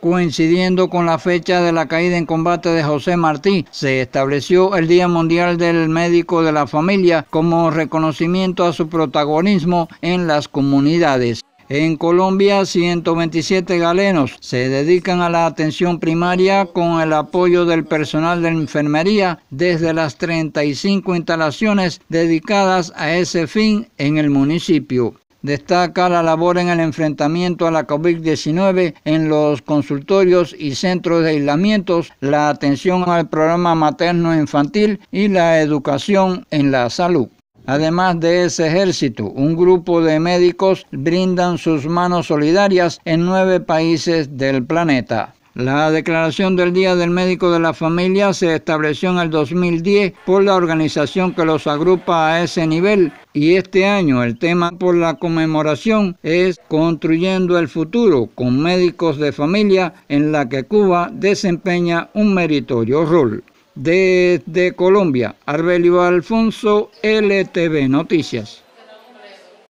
coincidiendo con la fecha de la caída en combate de José Martí, se estableció el Día Mundial del Médico de la Familia como reconocimiento a su protagonismo en las comunidades. En Colombia, 127 galenos se dedican a la atención primaria con el apoyo del personal de enfermería desde las 35 instalaciones dedicadas a ese fin en el municipio destaca la labor en el enfrentamiento a la COVID-19 en los consultorios y centros de aislamientos, la atención al programa materno-infantil y la educación en la salud. Además de ese ejército, un grupo de médicos brindan sus manos solidarias en nueve países del planeta. La declaración del Día del Médico de la Familia se estableció en el 2010 por la organización que los agrupa a ese nivel y este año el tema por la conmemoración es Construyendo el Futuro con Médicos de Familia en la que Cuba desempeña un meritorio rol. Desde Colombia, Arbelio Alfonso, LTV Noticias.